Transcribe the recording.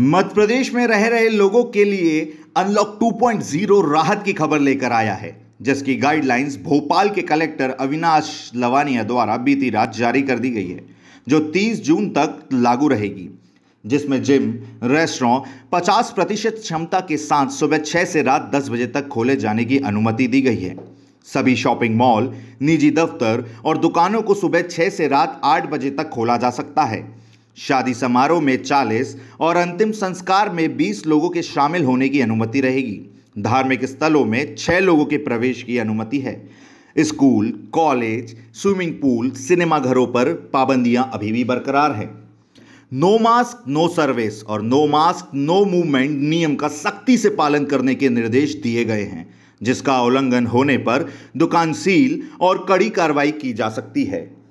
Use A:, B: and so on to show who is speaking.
A: मध्य प्रदेश में रह रहे लोगों के लिए अनलॉक 2.0 राहत की खबर लेकर आया है जिसकी गाइडलाइंस भोपाल के कलेक्टर अविनाश लवानिया द्वारा बीती रात जारी कर दी गई है जो 30 जून तक लागू रहेगी जिसमें जिम रेस्टोरों 50 प्रतिशत क्षमता के साथ सुबह छह से रात दस बजे तक खोले जाने की अनुमति दी गई है सभी शॉपिंग मॉल निजी दफ्तर और दुकानों को सुबह छह से रात आठ बजे तक खोला जा सकता है शादी समारोह में 40 और अंतिम संस्कार में 20 लोगों के शामिल होने की अनुमति रहेगी धार्मिक स्थलों में 6 लोगों के प्रवेश की अनुमति है school college swimming pool cinema घरों पर पाबंदियां अभी भी बरकरार हैं नो मास्क नो सर्विस और नो मास्क नो मूवमेंट नियम का सख्ती से पालन करने के निर्देश दिए गए हैं जिसका उल्लंघन होने पर दुकान सील और कड़ी कार्रवाई की जा सकती है